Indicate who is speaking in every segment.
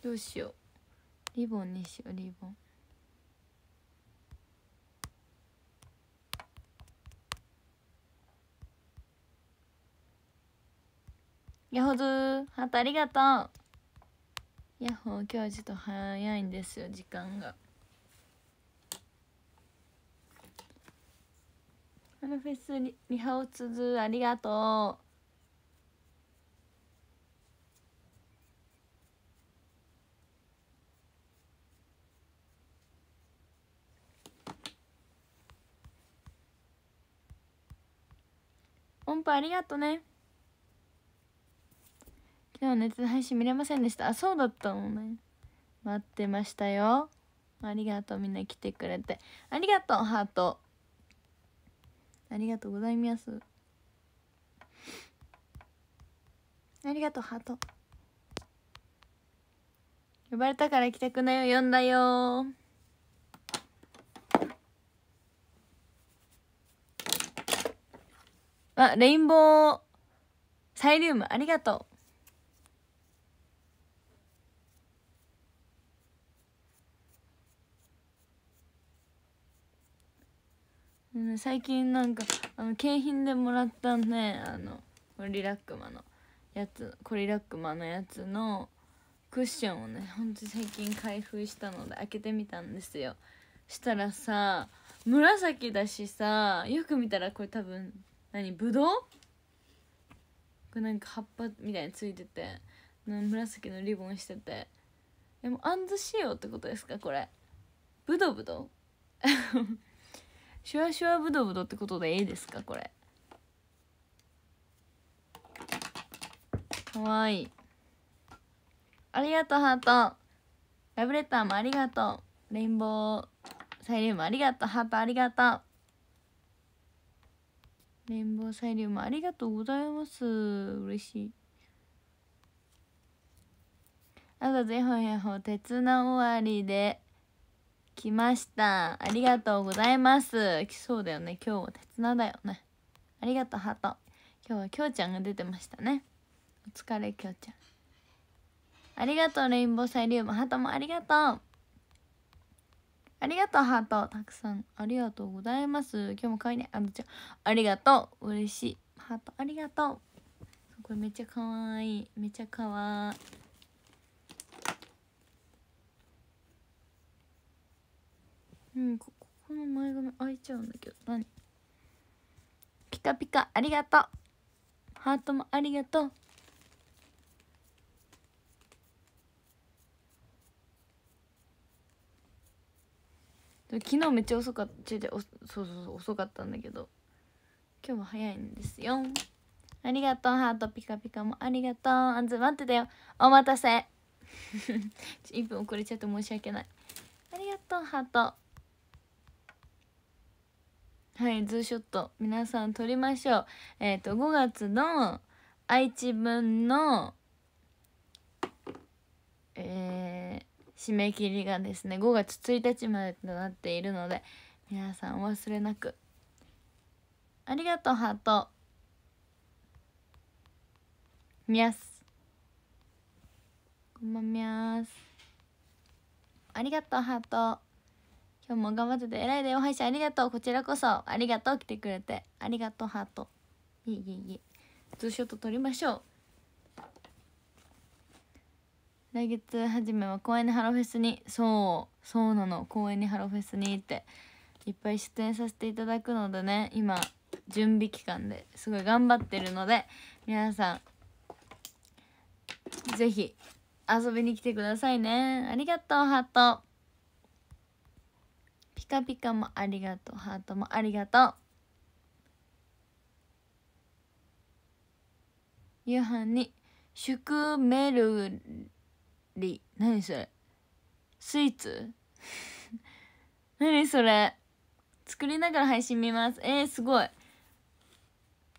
Speaker 1: どうしようリボンにしようリボンヤホズーハートありがとうヤッホー今日ちょっと早いんですよ時間がハルフェスリリハオツズありがとうンプありがとね昨日はネット配信見れませんでしたあそうだったのね待ってましたよありがとうみんな来てくれてありがとうハートありがとうございますありがとうハート呼ばれたから来たくないよ呼んだよあレインボー、サイリウム、ありがとう。最近なんかあの景品でもらったねあのリラックマのやつコリラックマのやつのクッションをねほんと最近開封したので開けてみたんですよしたらさ紫だしさよく見たらこれ多分何ぶどうこれなんか葉っぱみたいについてて紫のリボンしててでもあんず仕様ってことですかこれブドブドシュワシュワブドブドってことでいいですかこれかわいいありがとうハートラブレターもありがとうレインボーサイリウムありがとうハートありがとうレインボーサイリウムありがとうございます嬉しいあとぜほやほ鉄な終わりで来ましたありがとうございます来そうだよね今日は鉄なだよねありがとうハート今日はきょうちゃんが出てましたねお疲れきょうちゃんありがとうレインボーサイリウムハトもありがとうありがとう、ハート。たくさんありがとうございます。今日も可愛いね。あのちゃん、ありがとう。嬉しい。ハート、ありがとう。これめっちゃ可愛い。めっちゃ可愛い。うん、ここの前髪開いちゃうんだけど、何ピカピカ、ありがとう。ハートもありがとう。昨日めっちゃ遅かったちそうそうそう遅かったんだけど今日も早いんですよありがとうハートピカピカもありがとうあんず待ってたよお待たせ1 分遅れちゃって申し訳ないありがとうハートはいズーショット皆さん撮りましょうえっ、ー、と5月の愛知分のえー、締め切りがですね5月1日までとなっているので皆さんお忘れなくありがとうハートみやすこんばんみやすありがとうハート今日も頑張ってて偉いでお配信ありがとうこちらこそありがとう来てくれてありがとうハートいえいえいえツーショット撮りましょう来月初めは公園にハロフェスにそうそうなの公園にハロフェスにっていっぱい出演させていただくのでね今準備期間ですごい頑張ってるので皆さん是非遊びに来てくださいねありがとうハートピカピカもありがとうハートもありがとう夕飯に「宿める。ルリ何それスイーツ 何それ作りながら配信見ますえー、すごい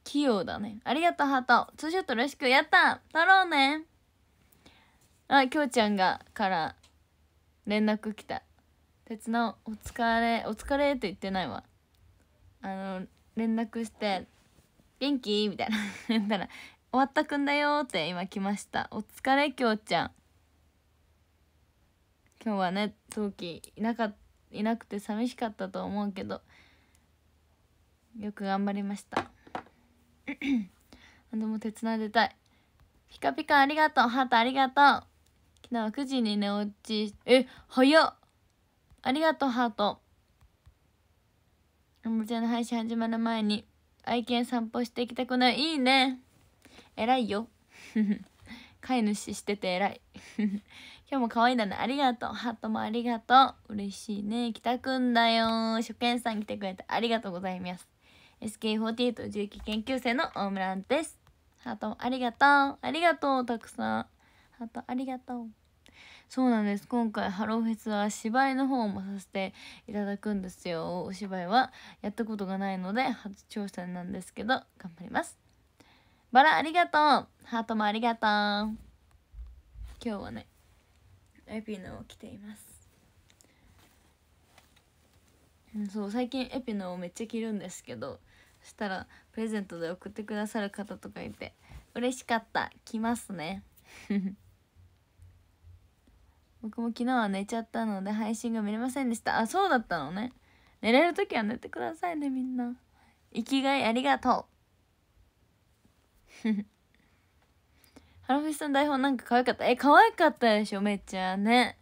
Speaker 1: 器用だねありがとうハートツーショットよろしくやった太郎ねあきょうちゃんがから連絡来た鉄のお疲れお疲れと言ってないわあの連絡して「元気?」みたいな 言ったら「終わったくんだよ」って今来ましたお疲れきょうちゃん今日はね陶器いなかいなくて寂しかったと思うけどよく頑張りました でも手伝いでたいピカピカありがとうハートありがとう昨日は9時に寝落ちえ早っありがとうハートおもちゃの配信始まる前に愛犬散歩していきたくないいいね偉いよ 飼い主してて偉い今日も可愛いだね。ありがとう。ハートもありがとう。嬉しいね。来たくんだよ。初見さん来てくれてありがとうございます。SK48 重機研究生の大村です。ハートもありがとう。ありがとう、たくさん。ハートありがとう。そうなんです。今回ハローフェスは芝居の方もさせていただくんですよ。お芝居はやったことがないので、初挑戦なんですけど、頑張ります。バラありがとうハートもありがとう今日はねエピノを着ていますうんそう最近エピノをめっちゃ着るんですけどそしたらプレゼントで送ってくださる方とかいて嬉しかった来ますね 僕も昨日は寝ちゃったので配信が見れませんでしたあそうだったのね寝れる時は寝てくださいねみんな生きがいありがとう ハラフェスの台本なんか可愛かったえ可愛かったでしょめっちゃね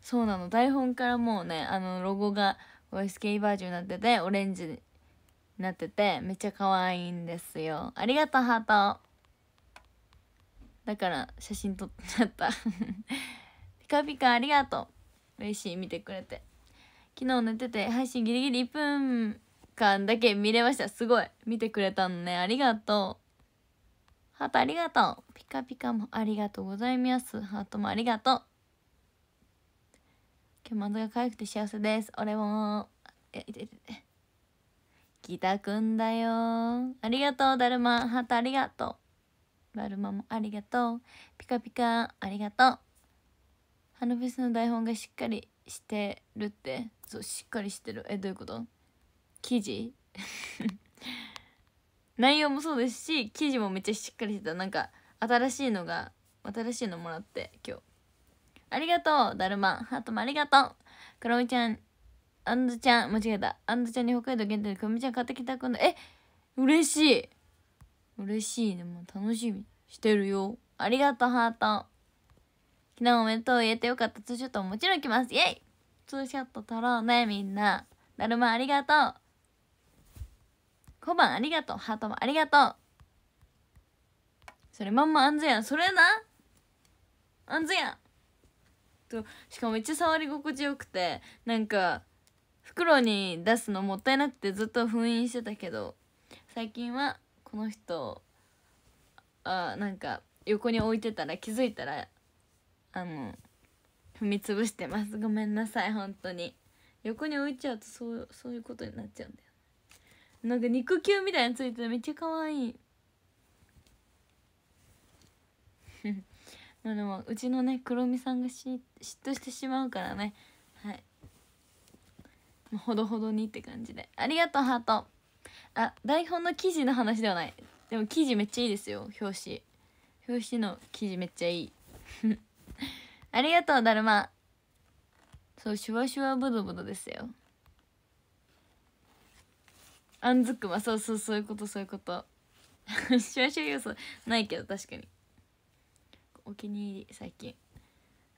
Speaker 1: そうなの台本からもうねあのロゴが OSK バージョンになっててオレンジになっててめっちゃ可愛いんですよありがとうハートだから写真撮っちゃった ピカピカありがとう嬉しい見てくれて昨日寝てて配信ギリギリ1分間だけ見れましたすごい見てくれたのねありがとうハートありがとうカピカもありがとうございます。ハートもありがとう。今日画が可愛くて幸せです。俺も。え、いてて。来たくんだよ。ありがとう、だるま。ハートありがとう。だるまもありがとう。ピカピカありがとう。ハ花フェスの台本がしっかりしてるって。そう、しっかりしてる。え、どういうこと記事内容もそうですし記事もめっちゃしっかりしてたなんか新しいのが新しいのもらって今日ありがとうだるまハートもありがとうクロミちゃんあんずちゃん間違えたあんずちゃんに北海道限定でクロミちゃん買ってきたくのえ嬉しい嬉しいねもう楽しみしてるよありがとうハート昨日おめでとう言えてよかったツーショットももちろん来ますイェイツーショット撮ろうねみんなだるまありがとう小判ありがとうハートもありがとうそれまんま安全やんそれな安全やんとしかもめっちゃ触り心地よくてなんか袋に出すのもったいなくてずっと封印してたけど最近はこの人あなんか横に置いてたら気づいたらあの踏み潰してますごめんなさい本当に横に置いちゃうとそうそういうことになっちゃうんだよなんか肉球みたいについててめっちゃ可愛いまあでもうちのね黒ろさんがし嫉妬してしまうからねはいほどほどにって感じでありがとうハートあ台本の記事の話ではないでも記事めっちゃいいですよ表紙表紙の記事めっちゃいい ありがとうだるまそうシュワシュワブドブドですよあんずくまそうそうそういうことそういうこと シュワシュワ要素ないけど確かにお気に入り最近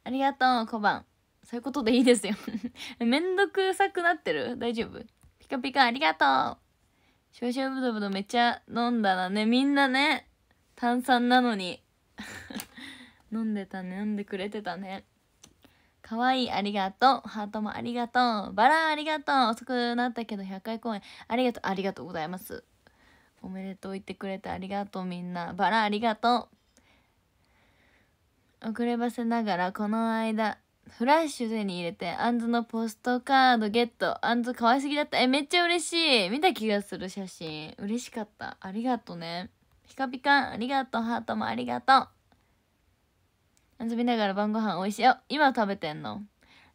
Speaker 1: ありがとう小判そういうことでいいですよ めんどくさくなってる大丈夫ピカピカありがとう少々ブドブドめっちゃ飲んだらねみんなね炭酸なのに 飲んでたね飲んでくれてたねかわいいありがとうハートもありがとうバラありがとう遅くなったけど100回公演ありがとうありがとうございますおめでとう言ってくれてありがとうみんなバラありがとう遅ればせながらこの間フラッシュ手に入れてアンズのポストカードゲットアンズ可愛すぎだったえめっちゃ嬉しい見た気がする写真嬉しかったありがとねピカピカありがとうハートもありがとうズ見ながら晩ご飯おいしいよ今食べてんの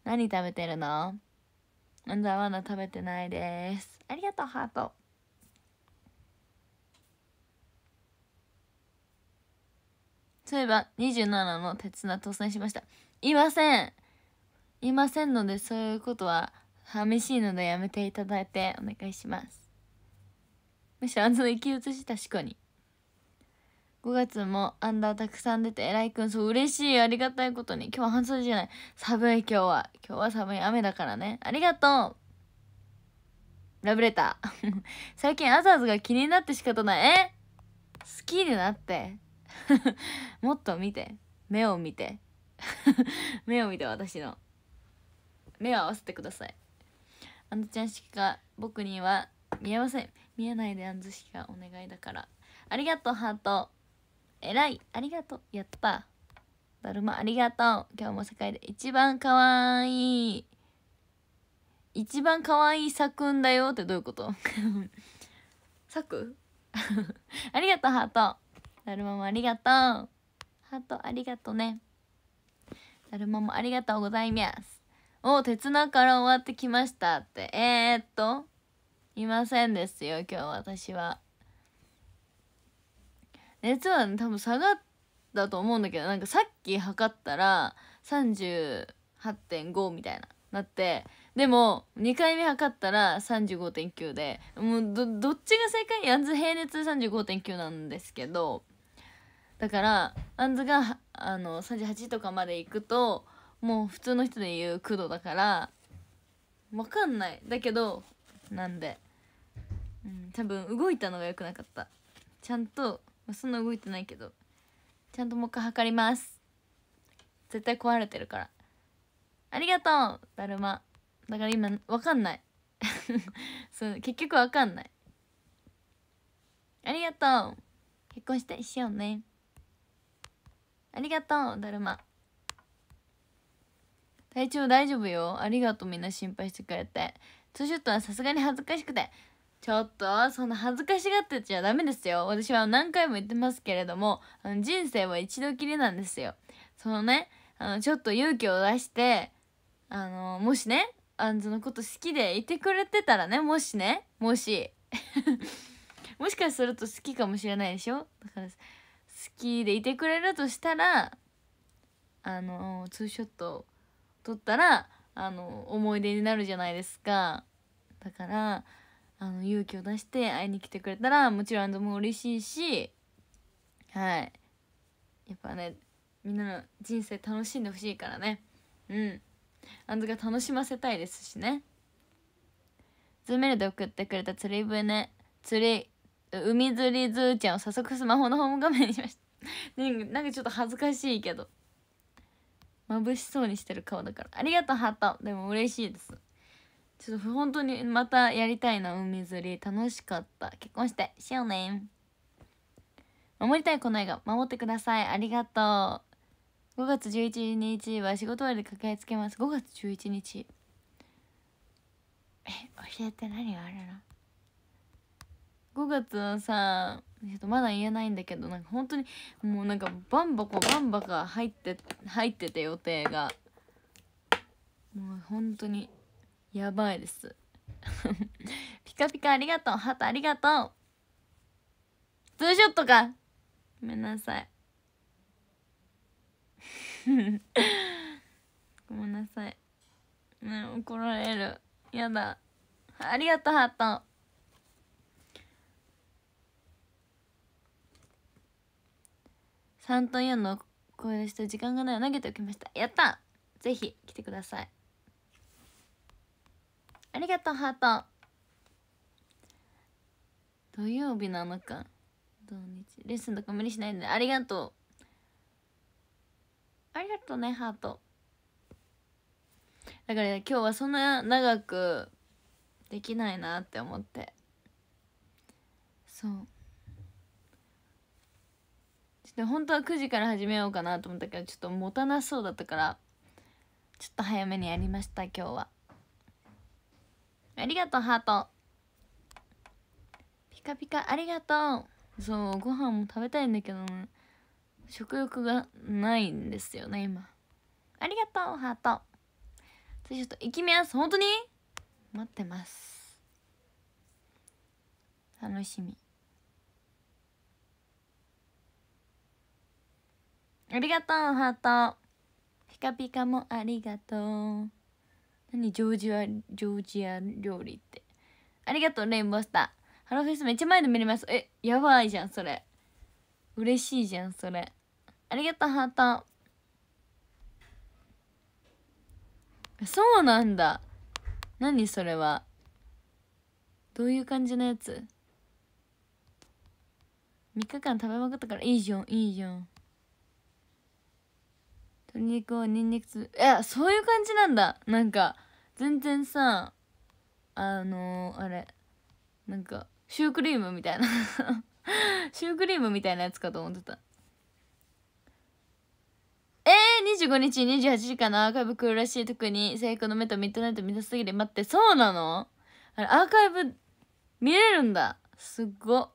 Speaker 1: 何食べてるのアンズはまだ食べてないですありがとうハートそういえば27の鉄菜搭載しました。いませんいませんのでそういうことは寂しいのでやめていただいてお願いします。むしろあの生き写し確かに。5月もアンダーたくさん出てえらいくんそう嬉しいありがたいことに今日は半袖じゃない寒い今日は今日は寒い雨だからねありがとうラブレター 最近あざあざが気になって仕方ないえ好きになって もっと見て目を見て 目を見て私の目を合わせてくださいあんずちゃんしか僕には見えません見えないであんずしかお願いだからありがとうハートえらいありがとうやっただるまありがとう今日も世界で一番かわいい一番かわいい咲くんだよってどういうこと 咲くありがとうハートだるまもありがとうハートありがとねだるまもありがとうございますお鉄なから終わってきましたってえー、っといませんですよ今日私は熱は、ね、多分下がったと思うんだけどなんかさっき測ったら38.5みたいななってでも2回目測ったら35.9でもうどっちが正解やんず平熱35.9なんですけどだからあんずがあの38とかまで行くともう普通の人で言う9度だから分かんないだけどなんで、うん、多分動いたのが良くなかったちゃんと、そんな動いてないけどちゃんともう一回測ります絶対壊れてるからありがとうだるまだから今分かんない そう結局分かんないありがとう結婚してしようねありがとうだるま体調大丈夫よありがとうみんな心配してくれてツーショットはさすがに恥ずかしくてちょっとそんな恥ずかしがってちゃダメですよ私は何回も言ってますけれどもあの人生は一度きりなんですよそのねあのちょっと勇気を出してあのもしねあんずのこと好きでいてくれてたらねもしねもし もしかすると好きかもしれないでしょだからきでいてくれるとしたらあのツーショット撮ったらあの思い出になるじゃないですかだからあの勇気を出して会いに来てくれたらもちろんとも嬉しいしはいやっぱねみんなの人生楽しんでほしいからねうんあんずが楽しませたいですしねズーメルで送ってくれた釣り船釣り海釣りずーちゃんを早速スマホのホーム画面にしましたなんかちょっと恥ずかしいけど眩しそうにしてる顔だからありがとうハートでも嬉しいですちょっと本当にまたやりたいな海釣り楽しかった結婚してしようね守りたいこの映画守ってくださいありがとう5月11日は仕事終わりで駆けつけます5月11日え教えて何があるの5月はさちょっとまだ言えないんだけどなんか本当にもうなんかバンバコバンバカ入って入ってて予定がもう本当にやばいです ピカピカありがとうハートありがとうツーショットかごめんなさい ごめんなさいね怒られるやだありがとうハート3と4の声をして時間がない投げておきましたやったぜひ来てくださいありがとうハート土曜日なのか土日レッスンとか無理しないでありがとうありがとうねハートだから、ね、今日はそんな長くできないなって思ってそうで本当は9時から始めようかなと思ったけどちょっともたなそうだったからちょっと早めにやりました今日はありがとうハートピカピカありがとうそうご飯も食べたいんだけどね食欲がないんですよね今ありがとうハートちょっと行きます本当に待ってます楽しみありがとうハートピカピカもありがとう何ジョージアジョージア料理ってありがとうレインボースターハローフェスめっちゃ前で見れますえやばいじゃんそれ嬉しいじゃんそれありがとうハートそうなんだ何それはどういう感じのやつ3日間食べまくったからいいじゃんいいじゃん鶏肉をニンニクつやそういう感じなんだなんか全然さあのー、あれなんかシュークリームみたいな シュークリームみたいなやつかと思ってたえー、25日28時かなのアーカイブ来るらしい特に成功の目とミッドナイト見たすぎて待ってそうなのあれアーカイブ見れるんだすっご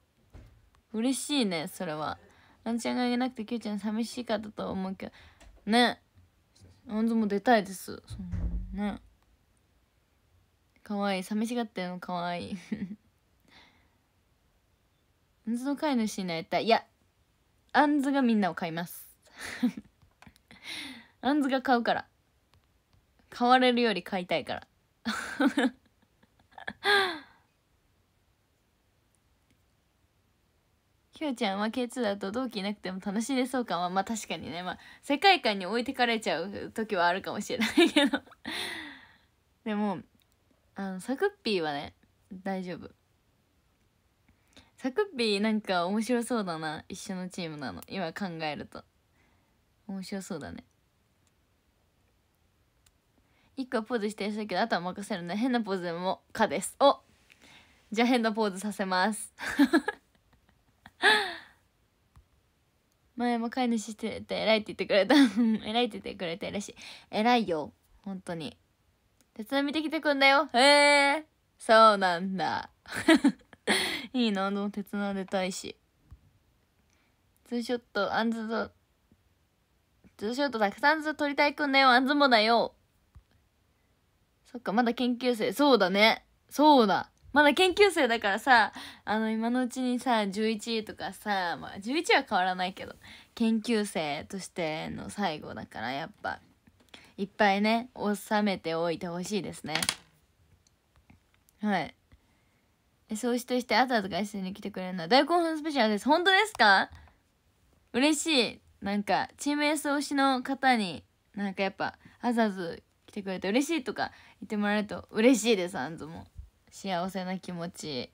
Speaker 1: 嬉しいねそれはランちゃんがいなくてキュウちゃん寂しかったと思うけどね本当も出たいですねかわいい寂しがってるのかわいいアンズの飼い主になりたいいやアンズがみんなを飼いますアンズが買うから買われるより買いたいから きょうちゃんは K2 だと同期いなくても楽しめでそうかまあ確かにねまあ世界観に置いてかれちゃう時はあるかもしれないけど でもあのサクッピーはね大丈夫サクッピーなんか面白そうだな一緒のチームなの今考えると面白そうだね1個はポーズしてるけどあとは任せるね変なポーズでも「か」ですおじゃあ変なポーズさせます 前も飼い主してて偉いって言ってくれた 偉いって言ってくれて嬉しい偉いよ本当に手伝い見てきてくんだよへえそうなんだ いいなでも手伝でたいしツーショットアンズとツーショットたくさんず撮りたいくんだよアンズもだよそっかまだ研究生そうだねそうだまだ研究生だからさ、あの、今のうちにさ、11とかさ、まあ、11は変わらないけど、研究生としての最後だから、やっぱ、いっぱいね、収めておいてほしいですね。はい。そうしとして、あとあと外出に来てくれるのは大興奮スペシャルです。本当ですか嬉しい。なんか、チーム S 推しの方に、なんかやっぱ、あざず来てくれて嬉しいとか言ってもらえると嬉しいです、あんずも。幸せな気持ち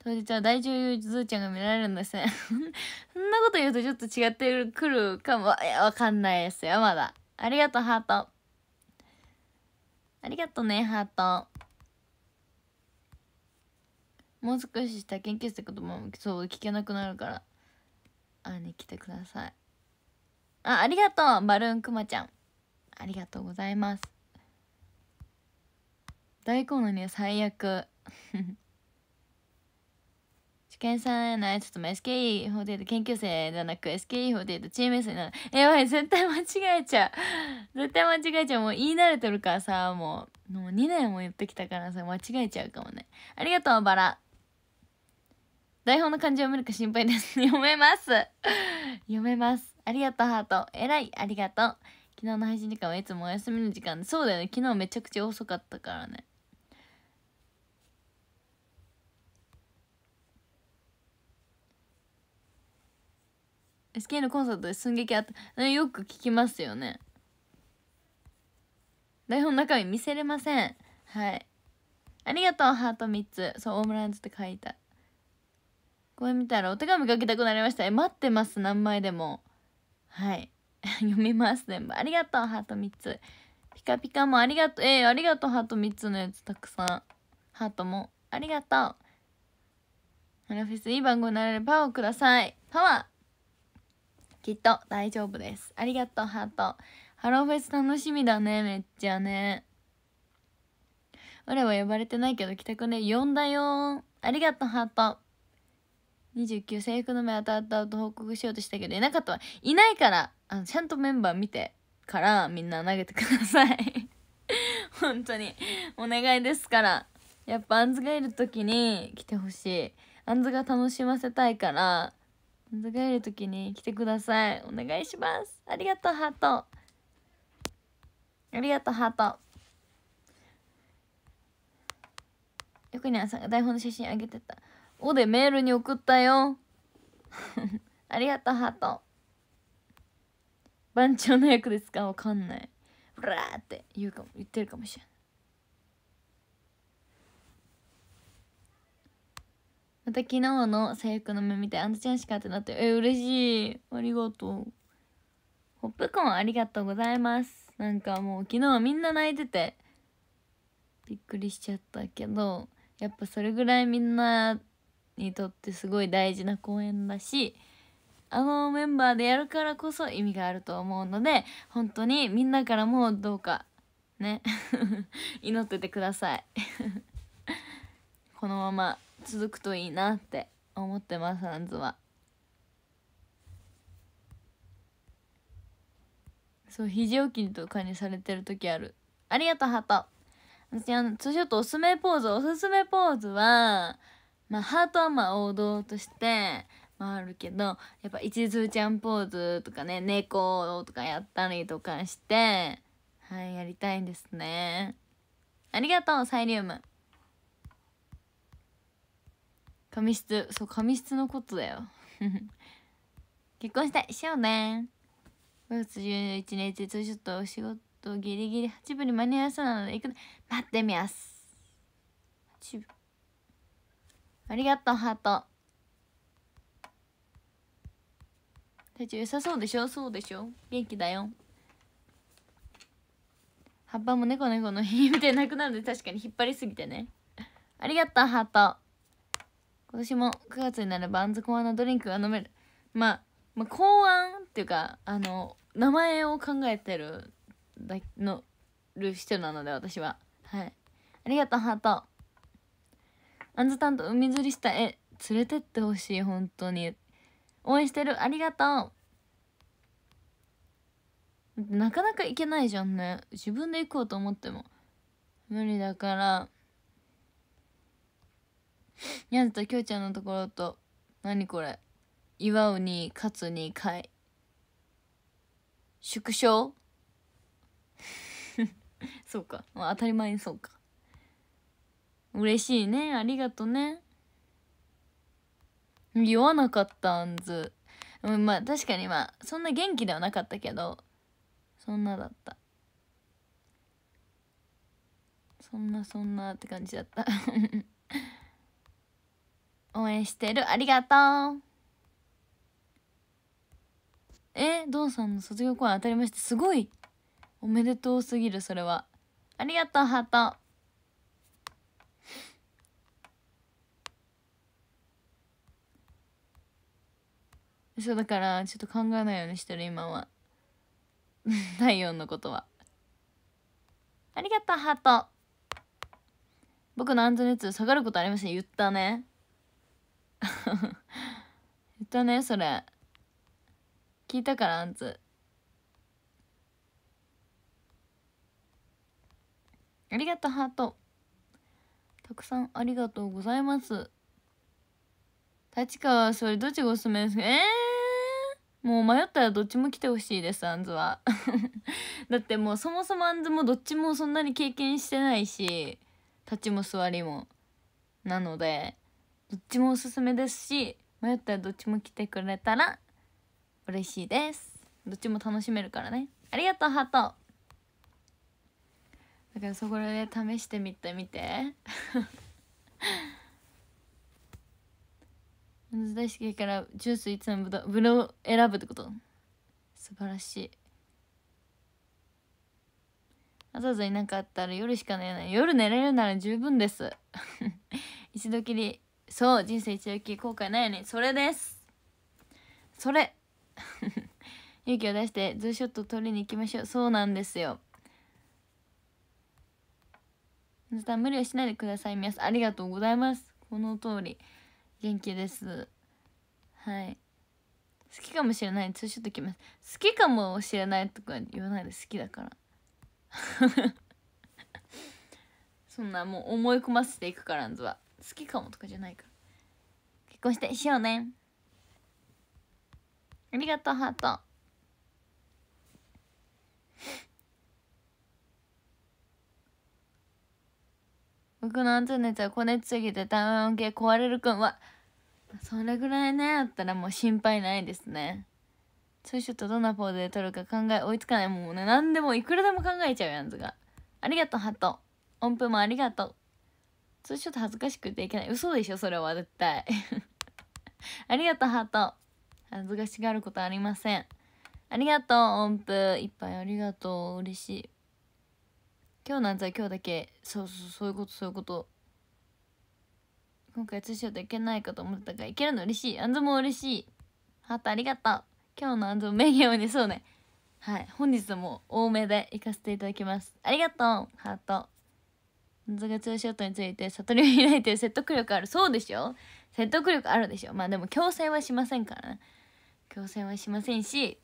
Speaker 1: 当日は大女優ずーちゃんが見られるんですね そんなこと言うとちょっと違ってるくるかもいやわかんないですよまだありがとうハートありがとうねハートもう少しした研究室て言葉もそう聞けなくなるから会いに来てくださいあありがとうバルーンくまちゃんありがとうございます大根のには最悪受 験さんへの挨拶も SKE48 研究生ではなく SKE48 チーム S なる。やばい、絶対間違えちゃう。絶対間違えちゃう。もう言い慣れてるからさ、もう、もう2年も言ってきたからさ、間違えちゃうかもね。ありがとう、バラ。台本の漢字を見るか心配です。読めます。読めます。ありがとう、ハート。えらい、ありがとう。昨日の配信時間はいつもお休みの時間そうだよね。昨日めちゃくちゃ遅かったからね。SK のコンサートで寸劇あったよく聞きますよね台本の中身見せれませんはいありがとうハート3つそうオムライスって書いたこれ見たらお手紙書きたくなりましたえ待ってます何枚でもはい 読みます全部ありがとうハート3つピカピカもありがとうえー、ありがとうハート3つのやつたくさんハートもありがとうハラフェスいい番号になれるパワーをくださいパワーきっと大丈夫です。ありがとう、ハート。ハローフェス楽しみだね、めっちゃね。俺は呼ばれてないけど、帰宅ね、呼んだよありがとう、ハート。29、制服の目当たったと報告しようとしたけど、いなかったわ。いないから、あの、ちゃんとメンバー見てから、みんな投げてください。本当に。お願いですから。やっぱ、アンズがいる時に来てほしい。アンズが楽しませたいから、寝た帰る時に来てくださいお願いしますありがとうハートありがとうハートよくにゃんさんが台本の写真あげてたおでメールに送ったよ ありがとうハート番長の役ですかわかんないふらーって言うかも言ってるかもしれないまた昨日の制服の目見てあんたちゃんしかってなってえ嬉しいありがとうポップコーンありがとうございますなんかもう昨日みんな泣いててびっくりしちゃったけどやっぱそれぐらいみんなにとってすごい大事な公演だしあのメンバーでやるからこそ意味があると思うので本当にみんなからもどうかね 祈っててください このまま続くといいなって思ってますアンズはそう肘置きとかにされてる時あるありがとうハート私あのツーショおすすめポーズおすすめポーズはまあハートはまあ王道としてあるけどやっぱ一途ちゃんポーズとかね猫とかやったりとかしてはいやりたいんですねありがとうサイリウム髪質そう髪質のことだよ 結婚したいしようね5月11日ちょっとお仕事ギリギリ8分に間に合いそうなので行く待ってみます8分ありがとうハート体調良さそうでしょそうでしょ元気だよ葉っぱも猫猫の日みたいなくなるので確かに引っ張りすぎてねありがとうハート今年も9月になればあんず考案のドリンクが飲める。まあ、まあ、考案っていうか、あの、名前を考えてる、だ、の、る人なので、私は。はい。ありがとう、ハート。あんず担当、と海釣りした絵、連れてってほしい、本当に。応援してる、ありがとう。なかなか行けないじゃんね。自分で行こうと思っても。無理だから、にゃんときょうちゃんのところと何これ祝うに勝つに会縮小 そうか、まあ、当たり前にそうか嬉しいねありがとね言わなかったんずまあ確かにまあそんな元気ではなかったけどそんなだったそんなそんなって感じだった応援してるありがとうえドンさんの卒業公演当たりましたすごいおめでとうすぎるそれはありがとうハートそうだからちょっと考えないようにしてる今は太陽 のことはありがとうハート僕のアントネツ下がることありません言ったね言 ったねそれ聞いたからあんつありがとうハートたくさんありがとうございます立川それどっちがおすすめですかえー、もう迷ったらどっちも来てほしいですあんずは だってもうそもそもあんずもどっちもそんなに経験してないし立ちも座りもなのでどっちもおすすめですし迷ったらどっちも来てくれたら嬉しいですどっちも楽しめるからねありがとうハートだからそこで試してみてみて大好きからジュースいつもブどぶ選ぶってこと素晴らしいわざわざいなかったら夜しか寝れない夜寝れるなら十分です 一度きりそう人生一度き後悔ないよねそれですそれ 勇気を出してズーショット取りに行きましょうそうなんですよ無理をしないでください皆さんありがとうございますこの通り元気ですはい好きかもしれないツーショットきます好きかもしれないとか言わないで好きだから そんなもう思い込ませていくからんずは好きかもとかじゃないから結婚してしようねありがとうハート僕のアントネちゃんこねすぎてダ温計壊れるくんはそれぐらいねあったらもう心配ないですねツーショットどんなポーズで撮るか考え追いつかないもんね何でもいくらでも考えちゃうやんズがありがとうハート音符もありがとうそれちょっと恥ずかしくていけない嘘でしょそれは絶対 ありがとうハート恥ずかしがることありませんありがとう音符いっぱいありがとう嬉しい今日なんざ今日だけそうそうそういうことそういうこと今回ツーショットいけないかと思ったからいけるの嬉しいあんずも嬉しいハートありがとう今日のあんずも名言をねそうねはい本日も多めで行かせていただきますありがとうハート謎がツーショットについて悟りを開いて説得力あるそうでしょ説得力あるでしょまあでも強制はしませんからね強制はしませんし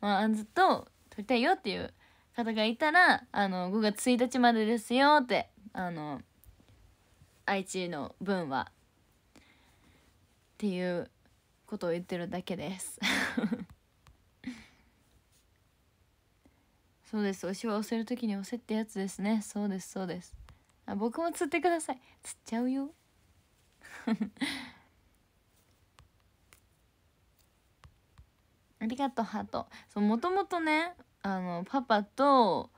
Speaker 1: まあずっと撮りたいよっていう方がいたらあの5月1日までですよってあの愛知の分はっていうことを言ってるだけです そうですおしはをせる時に押せってやつですねそうですそうですあ僕も釣ってください釣っちゃうよありがとうハートそうもともとねあのパパと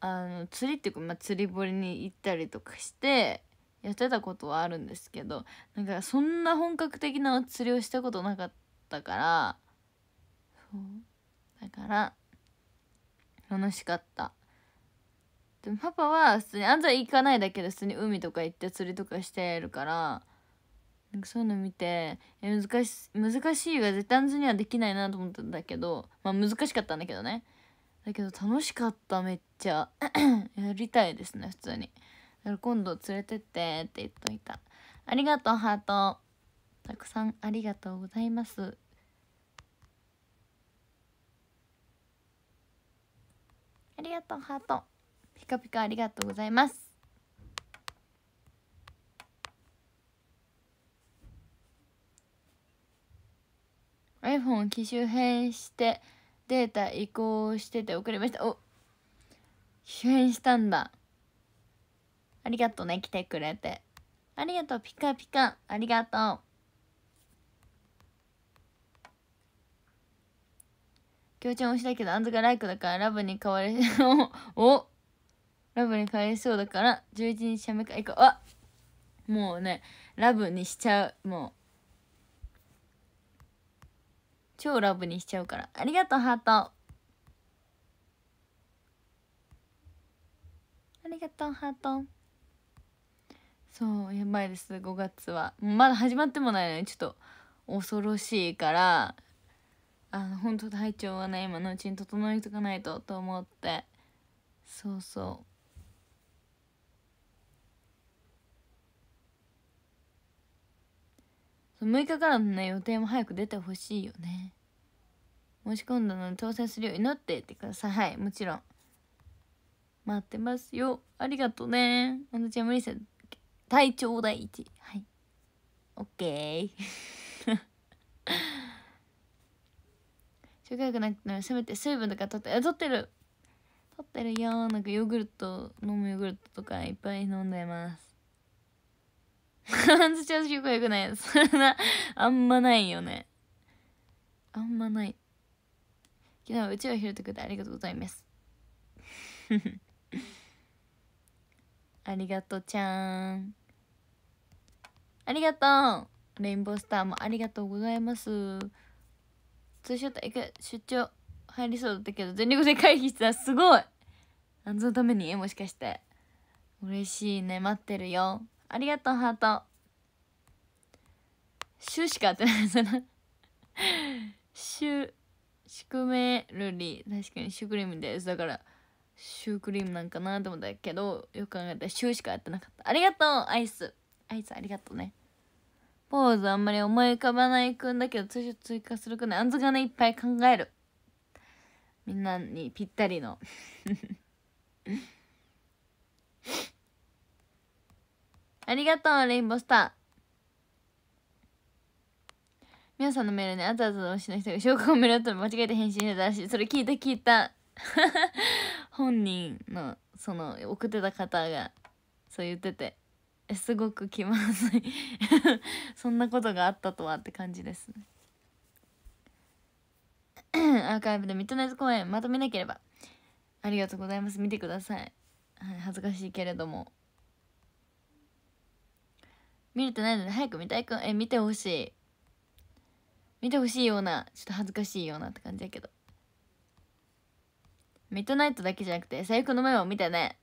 Speaker 1: あの釣りっていうか、まあ、釣り堀に行ったりとかしてやってたことはあるんですけどなんかそんな本格的な釣りをしたことなかったからそうだから楽しかったでもパパは普通に安西行かないだけで普通に海とか行って釣りとかしてるからなんかそういうの見てえ難し難しいは絶対安全にはできないなと思ったんだけどまあ難しかったんだけどねだけど楽しかっためっちゃ やりたいですね普通にだから今度連れてってって言っといたありがとうハートたくさんありがとうございますありがとうハートカピカありがとうございますア iPhone 機種変してデータ移行してて遅れましたお機種変したんだありがとうね来てくれてありがとうピカピカありがとう強調したけどアんズがライクだからラブに変わる おラブに変りそうだから11日目か以降はもうねラブにしちゃうもう超ラブにしちゃうからありがとうハートありがとうハートそうやばいです5月はまだ始まってもないのにちょっと恐ろしいからあの本当体調はね今のうちに整えとかないとと思ってそうそう6日からのね予定も早く出てほしいよね申し込んだので挑戦するようになってってくださいはいもちろん待ってますよありがとうねあのちゃん無理せ体調第一はいオッケー食欲 なくなもせめて水分とか取ってあ取ってる取ってるよなんかヨーグルト飲むヨーグルトとかいっぱい飲んでますハンズチャーシューよくないそん な、あんまないよね。あんまない。昨日はうちを拾ってくれてありがとうございます。ありがとうちゃん。ありがとうレインボースターもありがとうございます。ツーショット行く出張入りそうだったけど全力で回避したすごいンズのためにもしかして嬉しいね待ってるよありがとう、ハート。シュしか合ってないですな。シュ、シクメルリ、確かにシュクリームです。だから、シュークリームなんかなと思ったけど、よく考えたらシューしか合ってなかった。ありがとう、アイス。アイスありがとうね。ポーズあんまり思い浮かばないくんだけど、通常追加するくんい。あんずがね、いっぱい考える。みんなにぴったりの。ありがとう、レインボースター。みさんのメールね、あとあとの推しの人が証拠をメールら間違えて返信してたらしい。それ聞いた聞いた。本人の、その、送ってた方が、そう言ってて。すごく気まずい そんなことがあったとはって感じですね アーカイブでミッドナイト公演まとめなければありがとうございます見てください、はい、恥ずかしいけれども見れてないので早く見たいくんえ見てほしい見てほしいようなちょっと恥ずかしいようなって感じやけどミッドナイトだけじゃなくて最悪の前も見てね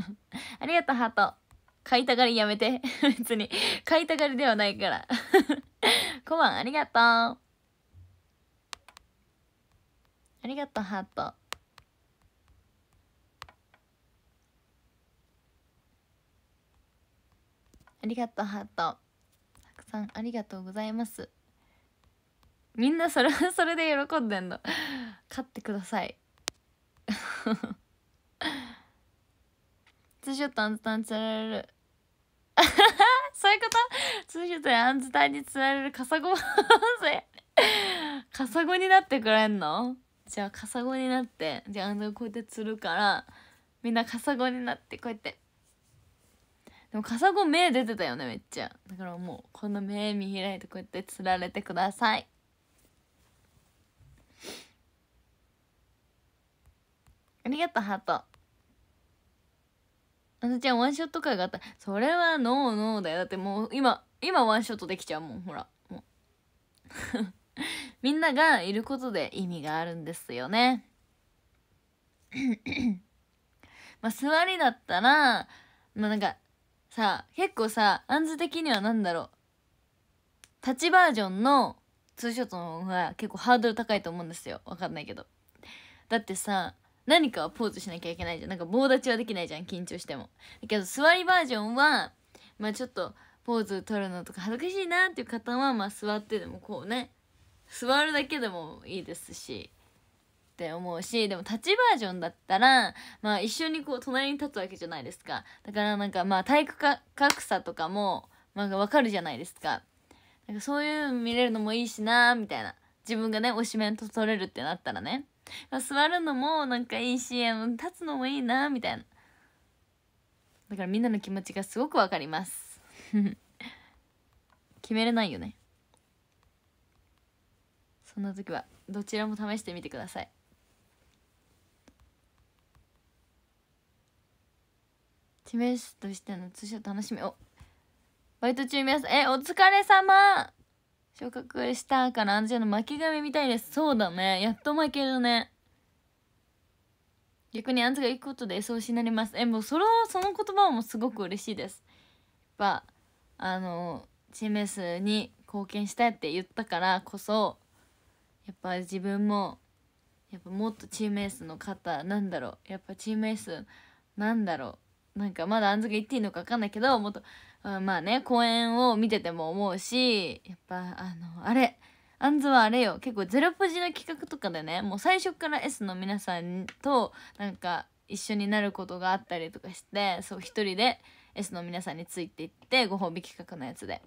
Speaker 1: ありがとうハート買いたがりやめて 別に買いたがりではないから コマンありがとうありがとうハートありがとうハートたくさんありがとうございますみんなそれは それで喜んでんの勝ってくださいツーショットアンズタン釣られる そういうことツーショットアンズタンに釣られるカサゴ カサゴになってくれんのじゃあカサゴになってじゃああのこうやって釣るからみんなカサゴになってこうやってでもカサゴ目出てたよねめっちゃだからもうこの目見開いてこうやって釣られてくださいありがとうハートあのちゃんワンショット会があったそれはノーノーだよだってもう今今ワンショットできちゃうもんほらもう みんながいることで意味があるんですよね まあ座りだったらまあなんかさ結構さアンズ的には何だろうタチバージョンのツーショットの方が結構ハードル高いと思うんですよわかんないけどだってさ何かはポーズしなきゃいけないじゃんなんか棒立ちはできないじゃん緊張してもだけど座りバージョンはまあちょっとポーズ取るのとか恥ずかしいなっていう方はまあ座ってでもこうね座るだけでもいいですしって思うしでも立ちバージョンだったら、まあ、一緒にこう隣に立つわけじゃないですかだからなんかまあ体育格差とかも、んか分かるじゃないですかなんかそういうの見れるのもいいしなみたいな自分がね推しメント取れるってなったらね座るのもなんかいいし立つのもいいなみたいなだからみんなの気持ちがすごく分かります 決めれないよねそんな時はどちらも試してみてください地名スとしての通称楽しみおバイト中皆さんえお疲れ様昇格したからアンジェの巻き髪みたいですそうだねやっと巻けるね逆にアンズが行くことでそうしなりますえもうそのその言葉もすごく嬉しいですやっぱあのチーム S に貢献したいって言ったからこそやっぱ自分もやっぱもっとチームエースの方なんだろうやっぱチームエースなんだろうなんかまだあんずが言っていいのか分かんないけどもっとあまあね公演を見てても思うしやっぱあのあれあんずはあれよ結構ゼロポジの企画とかでねもう最初から S の皆さんとなんか一緒になることがあったりとかしてそう一人で S の皆さんについていってご褒美企画のやつで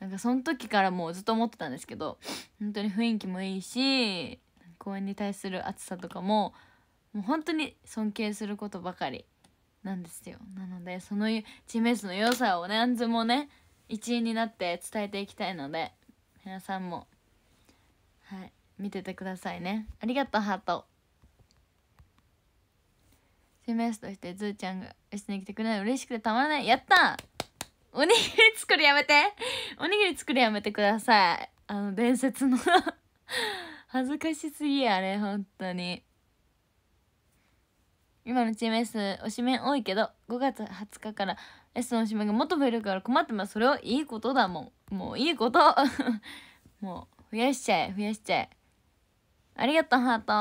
Speaker 1: なんかその時からもうずっと思ってたんですけど本当に雰囲気もいいし公演に対する熱さとかももう本当に尊敬することばかりなんですよなのでそのチームスの良さを何ズもね一員になって伝えていきたいので皆さんもはい見ててくださいねありがとうハートチームスとしてズーちゃんが一緒に来てくれない嬉しくてたまらないやったおにぎり作るやめておにぎり作るやめてくださいあの伝説の 恥ずかしすぎあれ本当に今のチーム S 推しメン多いけど5月20日から S の推しメンがもっと増えるから困ってますそれはいいことだもんもういいこと もう増やしちゃえ増やしちゃえありがとうハート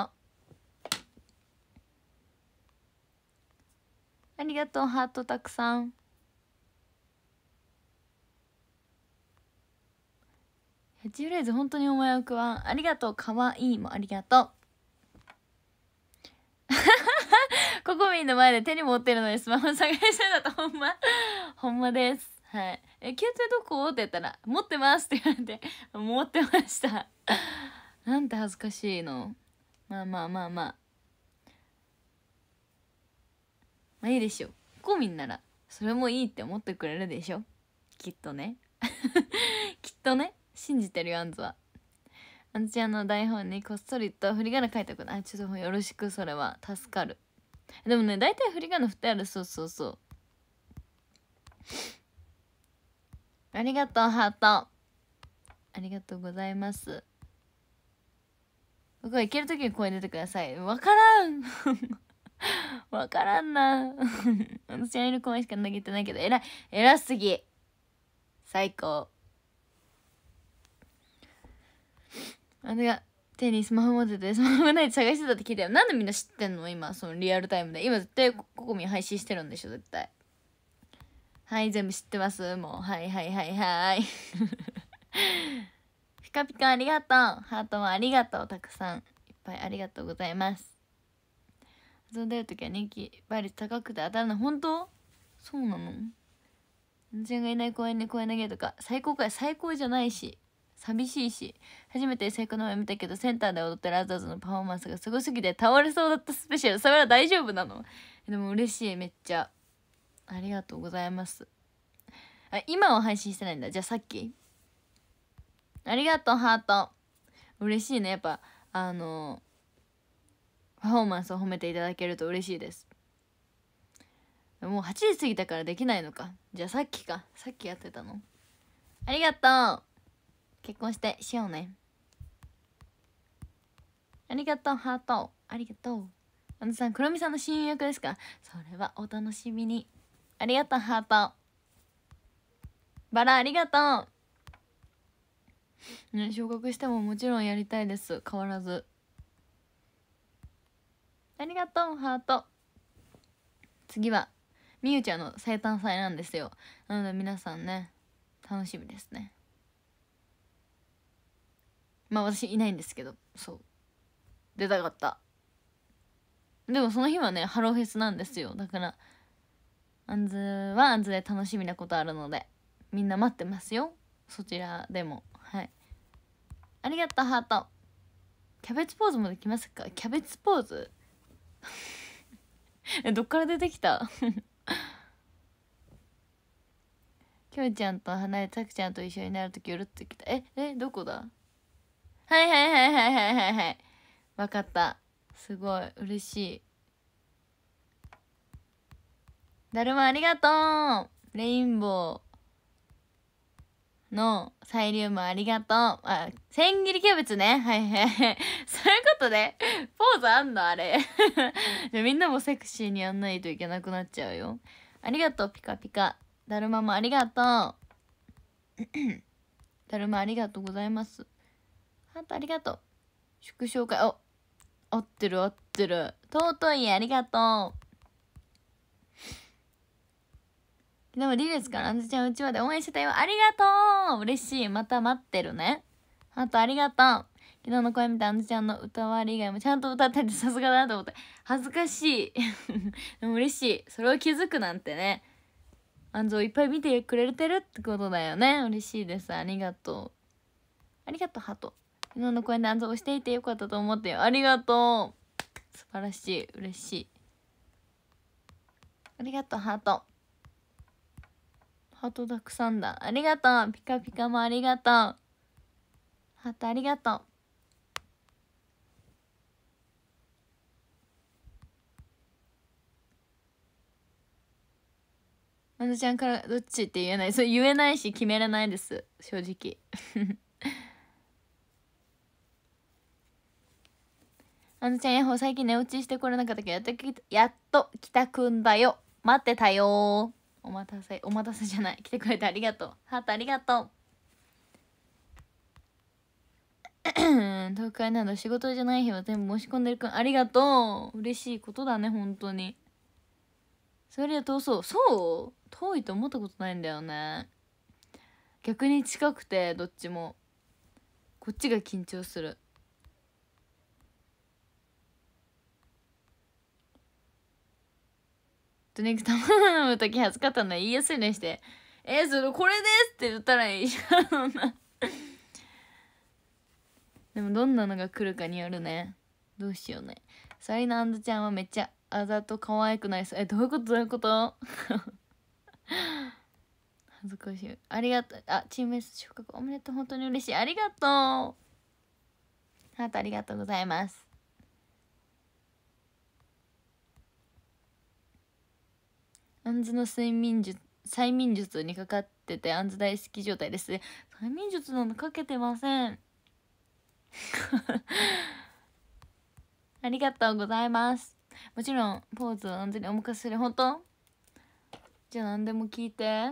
Speaker 1: ありがとうハートたくさんキッフレーズ本当に思いをかわんありがとうかわいいもありがとう ココミンの前で手に持ってるのにスマホ探してたとほんま、ほんまです。はい。え、携帯どこって言ったら、持ってますって言われて、持ってました。なんて恥ずかしいの。まあまあまあまあ。まあいいでしょ。ココミンなら、それもいいって思ってくれるでしょ。きっとね。きっとね。信じてるよ、アンズは。アンズちゃんの台本にこっそりと振り仮名書いておくな。ちょっとよろしく、それは。助かる。でもね大体振り仮名振ってあるそうそうそうありがとうハートありがとうございます僕は行ける時に声出てくださいわからん わからんな 私あいる声しか投げてないけど偉い偉すぎ最高あれが手にスマホ持っててスマホないで探してたって聞いたよなんでみんな知ってんの今そのリアルタイムで今絶対ここみ配信してるんでしょ絶対はい全部知ってますもうはいはいはいはい ピカピカありがとうハートもありがとうたくさんいっぱいありがとうございます遊んでる時は人気倍率高くて当たらない本当そうなの全然がいない公園で公園投げとか最高か最高じゃないし寂しいし初めてセクのメ見たけどセンターで踊ってるアザーズのパフォーマンスがすごすぎて倒れそうだったスペシャルそれは大丈夫なのでも嬉しいめっちゃありがとうございますあ今は配信してないんだじゃあさっきありがとうハート嬉しいねやっぱあのパフォーマンスを褒めていただけると嬉しいですもう8時過ぎたからできないのかじゃあさっきかさっきやってたのありがとう結婚してしようねありがとうハートありがとうあのさんロみさんの親友役ですかそれはお楽しみにありがとうハートバラありがとうね昇格してももちろんやりたいです変わらずありがとうハート次はみゆちゃんの生誕祭なんですよなので皆さんね楽しみですねまあ私いないんですけどそう出たかったでもその日はねハローフェスなんですよだからアンズはアンズで楽しみなことあるのでみんな待ってますよそちらでもはいありがとうハートキャベツポーズもできますかキャベツポーズ えどっから出てきたきょうちゃんと花江拓ちゃんと一緒になるときうるってきたええどこだはいはいはいはいはいはいはい。分かった。すごい、嬉しい。だるまありがとうレインボーのサイリウムありがとうあ、千切りキャベツね。はいはいはい。そういうことで、ね、ポーズあんのあれ。じゃみんなもセクシーにやんないといけなくなっちゃうよ。ありがとう、ピカピカ。だるまもありがとう。だるまありがとうございます。ハートありがとう。祝勝会、お、合ってる合ってる。尊いありがとう。でもリレスからあんずちゃんうちわで応援してたよ。ありがとう嬉しい。また待ってるね。ハートありがとう。昨日の声見てあんずちゃんの歌割り以外もちゃんと歌っててさすがだなと思って。恥ずかしい。でも嬉しい。それを気づくなんてね。あんずをいっぱい見てくれてるってことだよね。嬉しいです。ありがとう。ありがとう、ハート。昨日の声で安蔵をしていてよかったと思ってありがとう素晴らしい嬉しいありがとうハートハートたくさんだありがとうピカピカもありがとうハートありがとうまずちゃんからどっちって言えないそう言えないし決めれないです正直あのちゃん、やほ最近寝落ちしてこれなかったけど、やっとやっと来たくんだよ。待ってたよお待たせ、お待たせじゃない。来てくれてありがとう。ハートありがとう。東 海など仕事じゃない日は全部申し込んでるくん、ありがとう。嬉しいことだね、本当に。それは遠そう。そう遠いと思ったことないんだよね。逆に近くて、どっちも。こっちが緊張する。とにかく玉む時恥ずかったので言いやすいねして「えー、それこれです!」って言ったらいいじゃんでもどんなのが来るかによるねどうしようねサリナアンドちゃんはめっちゃあざと可愛くないそうえどういうことどういうこと 恥ずかしいありがとうあチームス昇格おめでとう本当に嬉しいありがとうハートありがとうございますアンズの睡眠術催眠術にかかっててアンズ大好き状態です催眠術なのかけてません ありがとうございますもちろんポーズをアンズにお任せする本当じゃあ何でも聞いて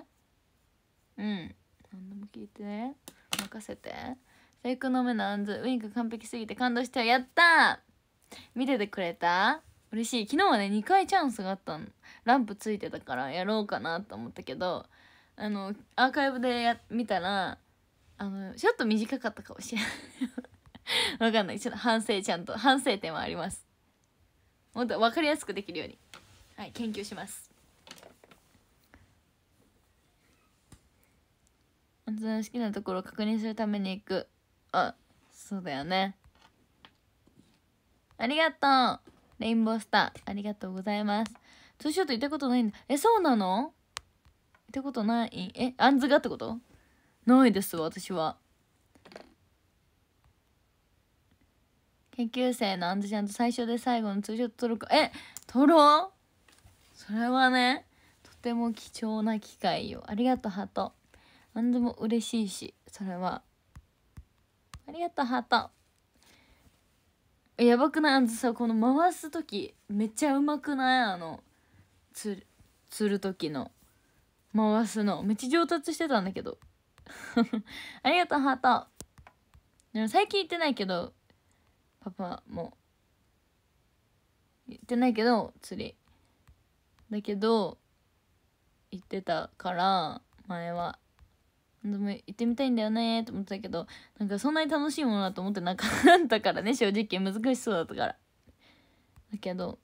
Speaker 1: うん何でも聞いて任せて最高の目のアンズウインク完璧すぎて感動したやった見ててくれた嬉しい昨日はね2回チャンスがあったのランプついてたからやろうかなと思ったけどあのアーカイブでや見たらあのちょっと短かったかもしれない わかんないちょっと反省ちゃんと反省点はありますもっと分かりやすくできるようにはい研究します本当の好きなところを確認するために行くあそうだよねありがとうレインボースター、ありがとうございます。ツーショット行ったことないんだ。え、そうなの行ったことないえ、アンズがってことないです、私は。研究生のアンズちゃんと最初で最後のツーショット撮るか。え、撮ろうそれはね、とても貴重な機会よ。ありがとう、ハト。アンズも嬉しいし、それは。ありがとう、ハト。やばくないあのさこの回す時めっちゃうまくないあのつ釣る時の回すのめっちゃ上達してたんだけど ありがとうハートでも最近行ってないけどパパも言ってないけど釣りだけど言ってたから前はでも行ってみたいんだよねと思ってたけどなんかそんなに楽しいものだと思ってなかったからね正直難しそうだったからだけど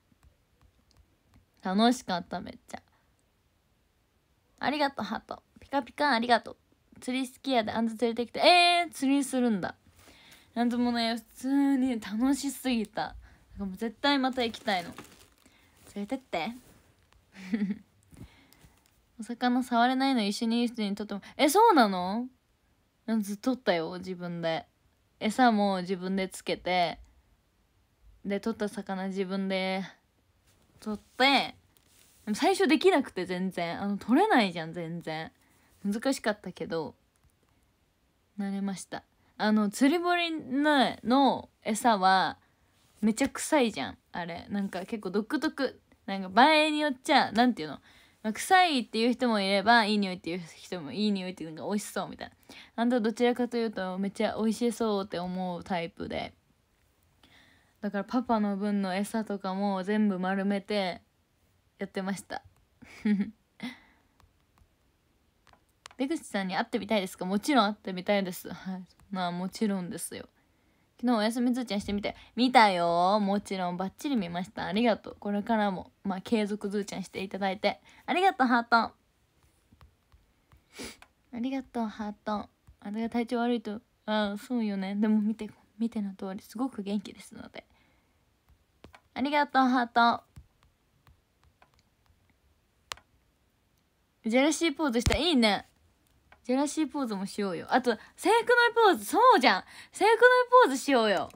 Speaker 1: 楽しかっためっちゃありがとうハトピカピカありがとう釣り好きやであんず連れてきてえー、釣りするんだなんともね普通に楽しすぎただからもう絶対また行きたいの連れてってお魚触れないの一緒にいる人にとってもえそうなのずっと取ったよ自分で餌も自分でつけてで取った魚自分で取って最初できなくて全然あの取れないじゃん全然難しかったけど慣れましたあの釣り堀の餌はめちゃ臭いじゃんあれなんか結構独特なんか場合によっちゃ何て言うのまあ、臭いっていう人もいればいい匂いっていう人もいい匂いっていうのが美味しそうみたいなあんたどちらかというとめっちゃ美味しそうって思うタイプでだからパパの分の餌とかも全部丸めてやってました 出口さんに会ってみたいですかもちろん会ってみたいですはいまあもちろんですよ昨日お休みずちゃんしてみて。見たよもちろんバッチリ見ました。ありがとう。これからも、まあ、継続ずちゃんしていただいて。ありがとう、ハート。ありがとう、ハート。あれが体調悪いと、ああ、そうよね。でも見て、見ての通り、すごく元気ですので。ありがとう、ハート。ジェラシーポーズした。いいね。ジェラシーポーズもしようよ。あと、制服のポーズ、そうじゃん制服のポーズしようよ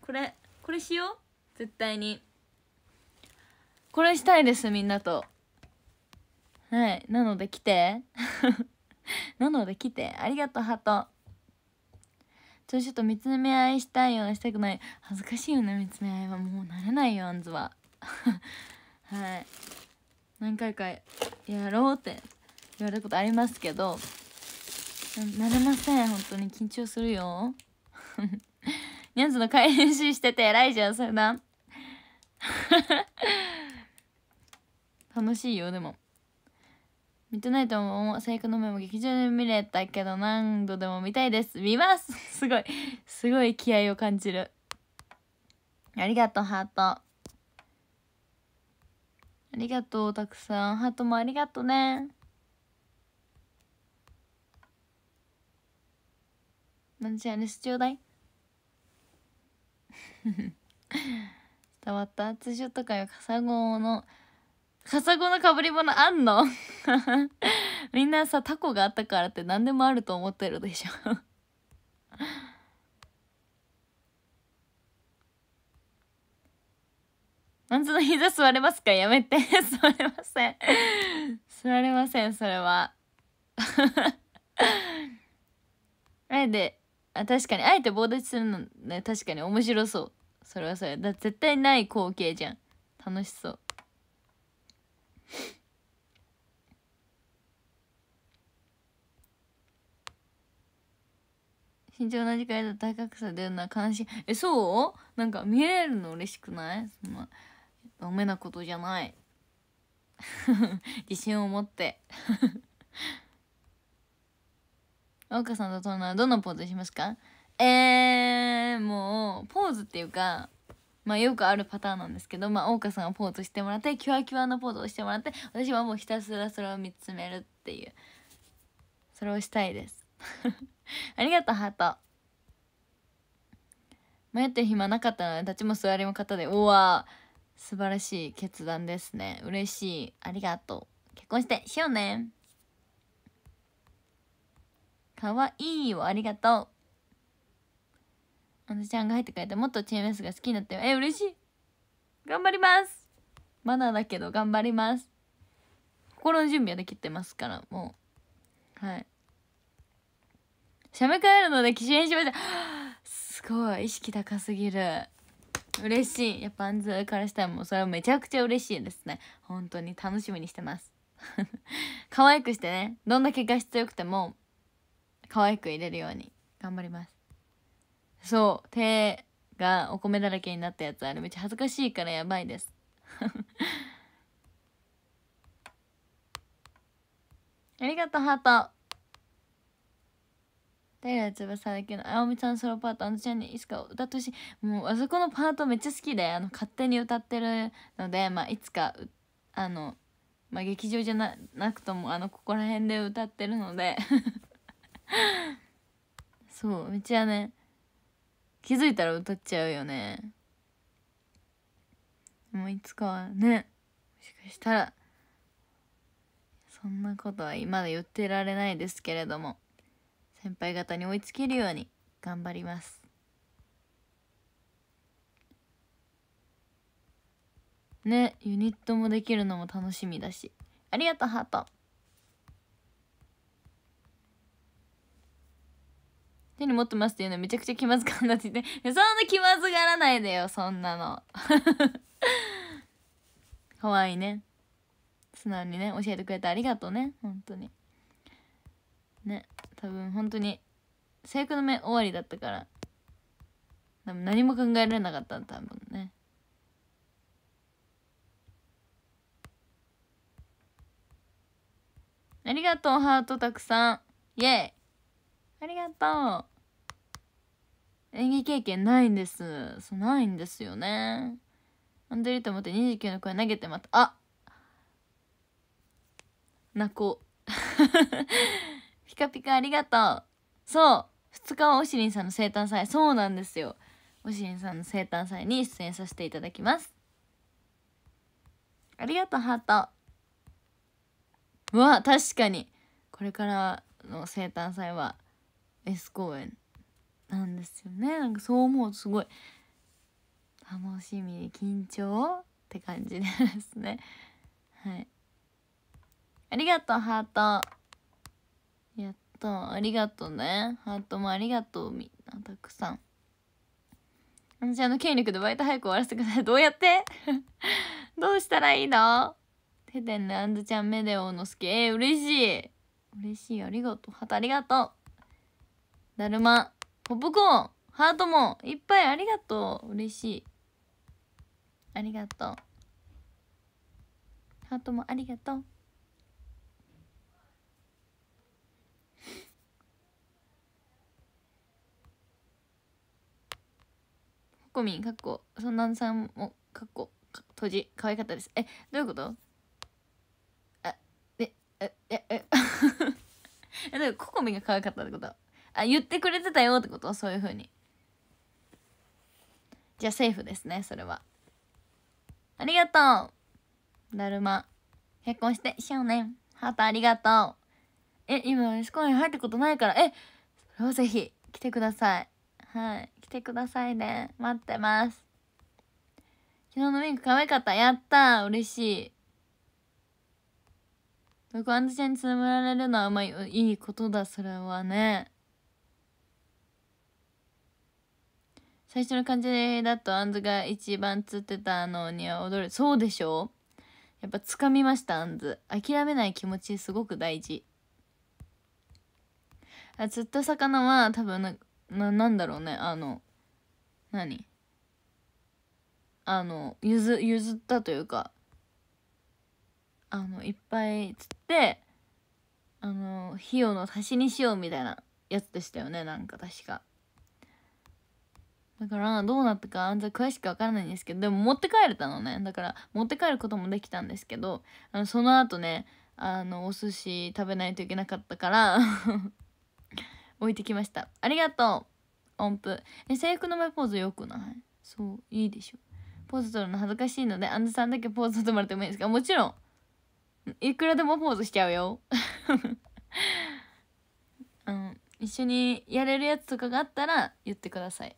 Speaker 1: これ、これしよう絶対に。これしたいです、みんなと。はい。なので来て。なので来て。ありがとう、ハト。ちょっと見つめ合いしたいようなしたくない。恥ずかしいよね、見つめ合いは。もうなれないよ、あんずは。はい。何回かやろうって言われることありますけどなれません本当に緊張するよ ニャンズの回練集してて偉いじゃんそれな 楽しいよでも見てないと思う最悪の目も劇場で見れたけど何度でも見たいです見ます すごいすごい気合を感じるありがとうハートありがとうたくさんハートもありがとうねなんじゃんレスちだい伝わったツーショッカサゴのカサゴの被り物あんの みんなさタコがあったからって何でもあると思ってるでしょなんつの膝座れますかやめて座れません座れませんそれはあれ であ確かにあえて棒立ちするのね確かに面白そうそれはそれだ絶対ない光景じゃん楽しそう身長同じくらいだと出るのはえそうなんか見えるの嬉しくないそんなダメなことじゃない 自信を持って岡さんと撮るなどのポーズしますかえー、もうポーズっていうかまあよくあるパターンなんですけど、まあ、花さんがポーズしてもらってキュアキュアのポーズをしてもらって私はもうひたすらそれを見つめるっていうそれをしたいです ありがとうハート迷ってる暇なかったので立ちも座りも方でうわ素晴らしい決断ですね嬉しいありがとう結婚してしようねかわいいよありがとう。あのちゃんが入ってくれてもっとチーム S が好きになったよ。え、嬉しい。頑張ります。まだだけど頑張ります。心の準備はできてますから、もう。はい。しゃべかえるので、機種にしました。すごい、意識高すぎる。嬉しい。やっぱアンズからしたらもうそれはめちゃくちゃ嬉しいですね。本当に楽しみにしてます。可愛くしてね、どんだけ画質良くても、可愛く入れるように頑張りますそう手がお米だらけになったやつあれめっちゃ恥ずかしいからやばいです ありがとうハート誰が翼だけのあおみさんソロパートあのちゃんにいつか歌ってほしいもうあそこのパートめっちゃ好きであの勝手に歌ってるので、まあ、いつかあの、まあ、劇場じゃななくともあのここら辺で歌ってるので そううちはね気づいたら歌っちゃうよねもういつかはねもしかしたらそんなことはまで言ってられないですけれども先輩方に追いつけるように頑張りますねユニットもできるのも楽しみだしありがとうハート手に持ってますっていうのめちゃくちゃ気まずかんだって言って、そんな気まずがらないでよ、そんなの。かわいいね。素直にね、教えてくれてありがとうね、本当に。ね、多分本当に、制服の目終わりだったから、多分何も考えられなかった、多分ね。ありがとう、ハートたくさん。イェイありがとう演技経験ないんです。そう、ないんですよね。アンドリューと思って29の声投げてまた、あ泣こう。ピカピカありがとう。そう !2 日はおしりんさんの生誕祭。そうなんですよ。おしりんさんの生誕祭に出演させていただきます。ありがとう、ハート。うわ、確かに。これからの生誕祭は S 公演なんですよねなんかそう思うとすごい楽しみ緊張って感じですね はいありがとうハートやったありがとうねハートもありがとうみんなたくさん私あの権力でバイト早く終わらせてくださいどうやって どうしたらいいのててんねあんずちゃんメデオのすけ。えー、嬉しい嬉しいありがとうハートありがとうだるまポップコーンハートもいっぱいありがとう嬉しいありがとうハートもありがとうコミンかっこそんなんさんもかっこ閉じ可愛かったですえどういうことええええ ええだからココミが可愛かったってことあ、言ってくれてたよってことそういうふうに。じゃあセーフですね、それは。ありがとうだるま。結婚してし年うね。ハートありがとう。え、今、エスコンに入ったことないから、え、それはぜひ、来てください。はい。来てくださいね。待ってます。昨日のウィンク可愛かった。やった嬉しい。僕、アンちゃんにつむられるのは、まあ、いいことだ、それはね。最初の感じだとアンズが一番釣ってたのには踊るそうでしょやっぱつかみましたあんず諦めない気持ちすごく大事あ釣った魚は多分なななんだろうねあの何あの譲譲ったというかあのいっぱい釣ってあの費用の足しにしようみたいなやつでしたよねなんか確か。だからどうなったかあんざ詳しくわからないんですけどでも持って帰れたのねだから持って帰ることもできたんですけどあのその後ねあのお寿司食べないといけなかったから 置いてきましたありがとう音符え制服の前ポーズよくないそういいでしょポーズ取るの恥ずかしいのであんたさんだけポーズ取ってもらってもいいですかもちろんいくらでもポーズしちゃうよ うん、一緒にやれるやつとかがあったら言ってください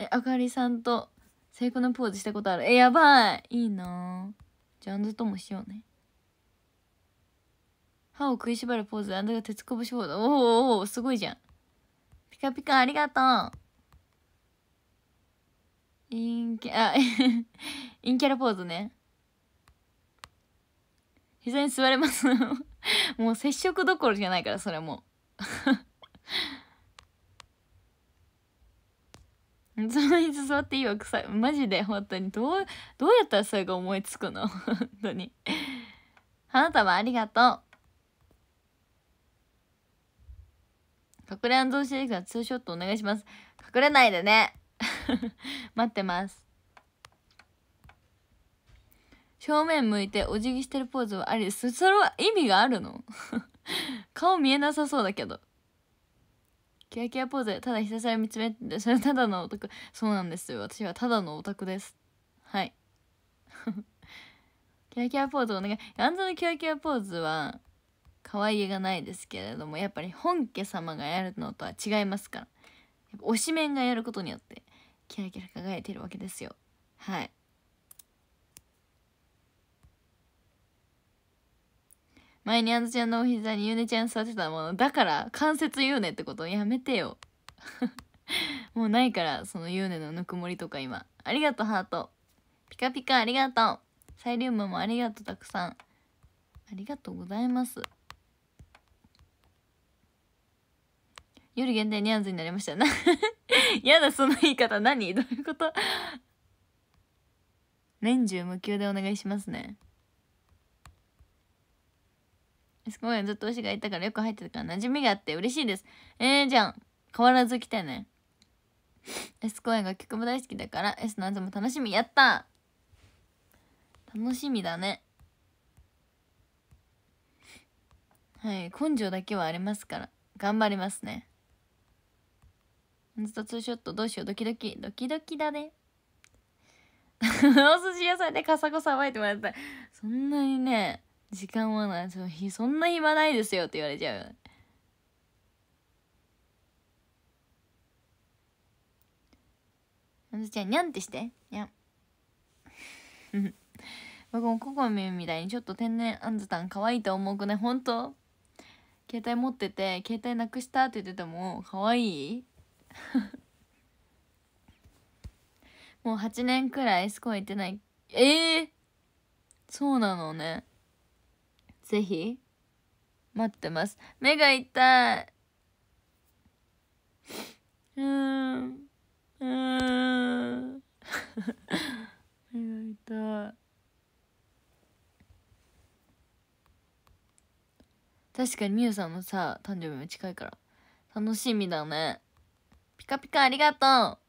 Speaker 1: え、あかりさんと成功のポーズしたことある。え、やばいいいなじゃあ、あともしようね。歯を食いしばるポーズ、あんたが鉄こぶしポーズ。おおすごいじゃん。ピカピカありがとうインキャ、あ、イ ンキャラポーズね。膝に座れます もう接触どころじゃないから、それも。その椅子座っていいわ臭いマジで本当にどうどうやったらそれが思いつくの 本当に花束ありがとう隠れ安藤シェイクはツーショットお願いします隠れないでね 待ってます正面向いてお辞儀してるポーズはありですそれは意味があるの顔見えなさそうだけどキラキラポーズただひたすら見つめてそれただのオタクそうなんですよ私はただのオタクですはいキラキラポーズお願いあんざのキラキラポーズは可愛げがないですけれどもやっぱり本家様がやるのとは違いますから推しメンがやることによってキラキラ輝いてるわけですよはい前にあずちゃんのお膝にゆうねちゃん座ってたものだから関節ゆうねってことやめてよ もうないからそのゆうねのぬくもりとか今ありがとうハートピカピカありがとうサイリウムもありがとうたくさんありがとうございます夜限定ニャンズになりましたな やだその言い方何どういうこと年中無休でお願いしますねすごいずっと推しがいたからよく入ってたから馴染みがあって嬉しいですええー、じゃん変わらず来てね S 公演が曲も大好きだから S のアンズも楽しみやった楽しみだねはい根性だけはありますから頑張りますねずっとツーショットどうしようドキドキドキドキだねお寿司屋さんでカサゴさばいてもらったそんなにね時間はないそそんな暇ないですよって言われちゃうよねちゃんにゃんってしてにゃん 僕もココミみたいにちょっと天然あんずたん可愛いと思うくね本当携帯持ってて携帯なくしたって言ってても可愛い もう8年くらいスコア行ってないええー、そうなのねぜひ待ってます目が痛いうんうん 目が痛い確かにみゆさんのさ誕生日も近いから楽しみだねピカピカありがと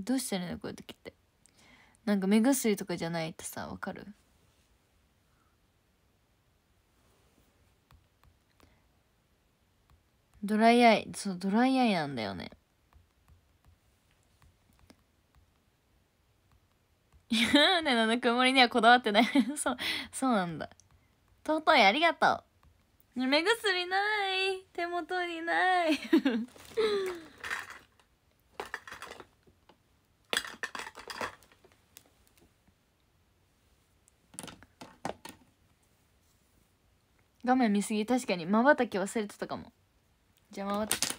Speaker 1: うどうしてるのこういう時ってなんか目薬とかじゃないとさわかるドライアイそうドライアイなんだよねうねぬくもりにはこだわってない そうそうなんだ尊いありがとう目薬ない手元にない 画面見すぎ確かにまばたき忘れてたかもじゃあまばたき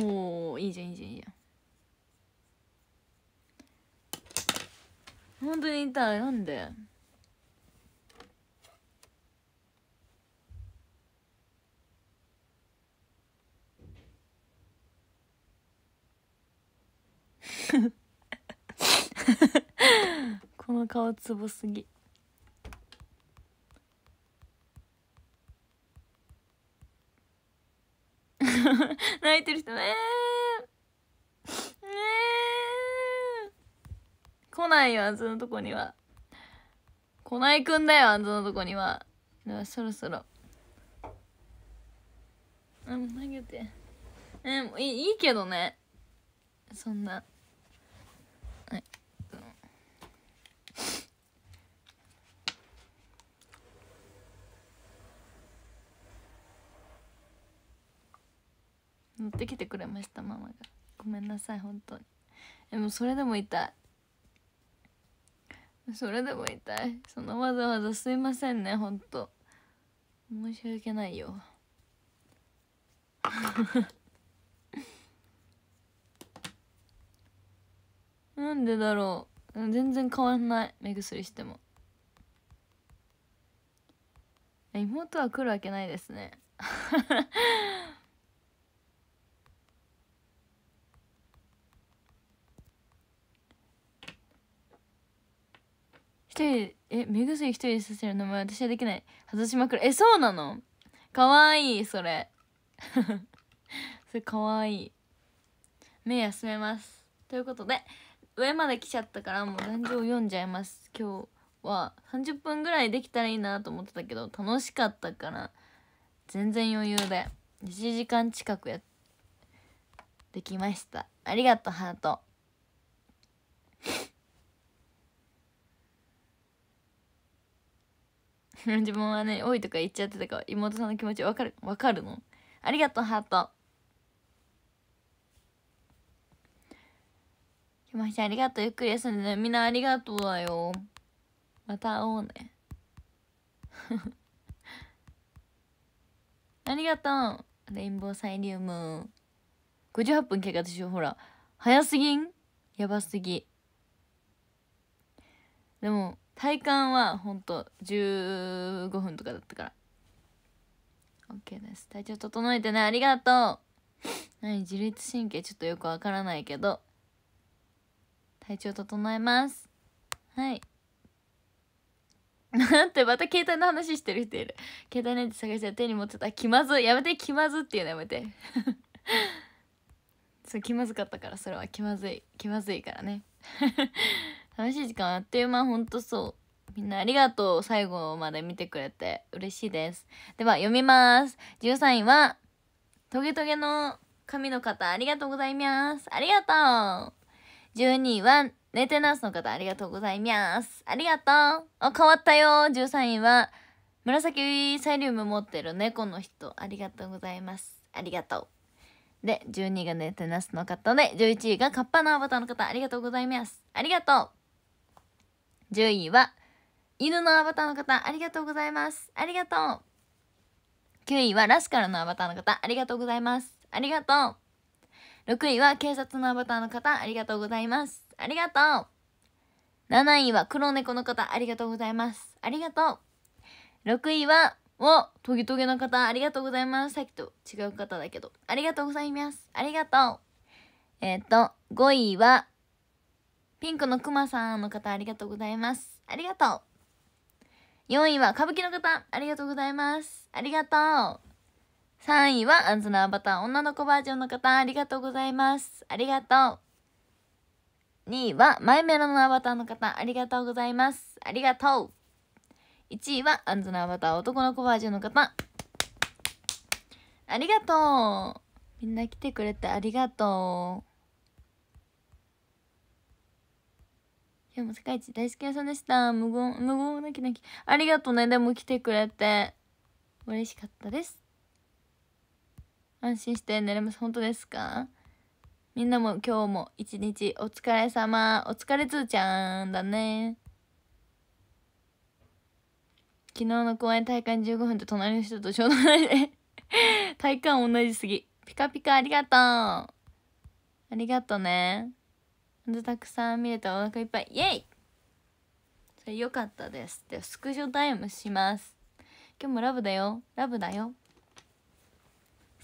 Speaker 1: おおいいじゃんいいじゃんいいじゃん本当に痛いなんでフフフ。この顔つぼすぎ 泣いてる人ねえねえ来ないよあんずのとこには来ないくんだよあんずのとこにはではそろそろあもう投げてえもういいいけどねそんな。乗ってきてくれましたママがごめんなさい本当にでもそれでも痛いそれでも痛いそのわざわざすいませんね本当申し訳ないよ なんでだろう全然変わんない目薬しても妹は来るわけないですね人え目薬一人でさせるのも私はできない外しまくるえそうなのかわいいそれ それかわいい目休めますということで上まで来ちゃったからもう壇上読んじゃいます今日は30分ぐらいできたらいいなと思ってたけど楽しかったから全然余裕で1時間近くやできましたありがとうハート 自分はね、おいとか言っちゃってたから、妹さんの気持ちわかる、わかるのありがとう、ハート。きましたありがとう、ゆっくり休んでね。みんなありがとうだよ。また会おうね。ありがとう。レインボーサイリウム。58分経過でしょ、ほら。早すぎんやばすぎ。でも、体感はほんと15分とかだったから OK です体調整えてねありがとう何自律神経ちょっとよくわからないけど体調整えますはいなん てまた携帯の話してる人いる携帯ねって探して手に持ってた気まずやめて気まずっていうのやめて そう気まずかったからそれは気まずい気まずいからね楽しい時間あっという間ほんとそうみんなありがとう最後まで見てくれて嬉しいですでは読みます13位はトゲトゲの神の方ありがとうございますありがとう12位はネテナースの方ありがとうございますありがとうあ変わったよ13位は紫サイリウム持ってる猫の人ありがとうございますありがとうで12位がネテナースの方で11位がカッパのアバターの方ありがとうございますありがとう10位は犬のアバターの方ありがとうございますありがとう9位はラスカルのアバターの方ありがとうございますありがとう6位は警察のアバターの方ありがとうございますありがとう7位は黒猫の方ありがとうございますありがとう6位はおトゲトゲの方ありがとうございますさっきと違う方だけどありがとうございますありがとうえっ、と5位はピンクのくまさんの方ありがとうございます。ありがとう。4位は歌舞伎の方、ありがとうございます。ありがとう。3位はアンズのアバター女の子バージョンの方、ありがとうございます。ありがとう。2位はマイメロのアバターの方、ありがとうございます。ありがとう。1位はアンズのアバター男の子バージョンの方、ありがとう。みんな来てくれてありがとう。今日も世界一大好き屋さんでした。無言、無言泣きなき。ありがとね、でも来てくれて。嬉しかったです。安心して寝れます。本当ですかみんなも今日も一日お疲れ様。お疲れつーちゃんだね。昨日の公演体感15分と隣の人とちょうどないで体感同じすぎ。ピカピカありがとう。ありがとね。たくさん見れたお腹いっぱいイエイそれよかったですでスクショタイムします今日もラブだよラブだよ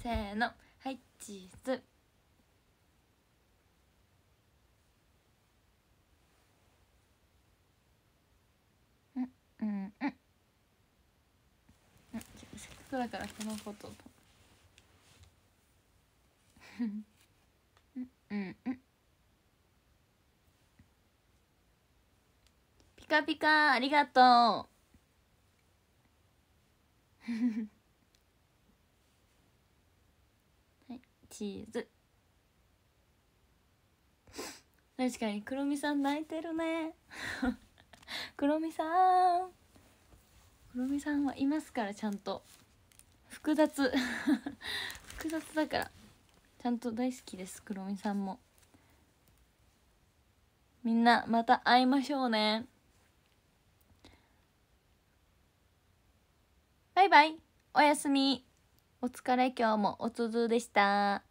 Speaker 1: せーのはいチーズうんうんうんせっかくだからこのこと うんうんうんピカピカありがとう はいチーズ確かに黒みさん泣いてるね黒み さん黒みさんはいますからちゃんと複雑 複雑だからちゃんと大好きです黒みさんもみんなまた会いましょうねバイバイおやすみお疲れ今日もおつづでした。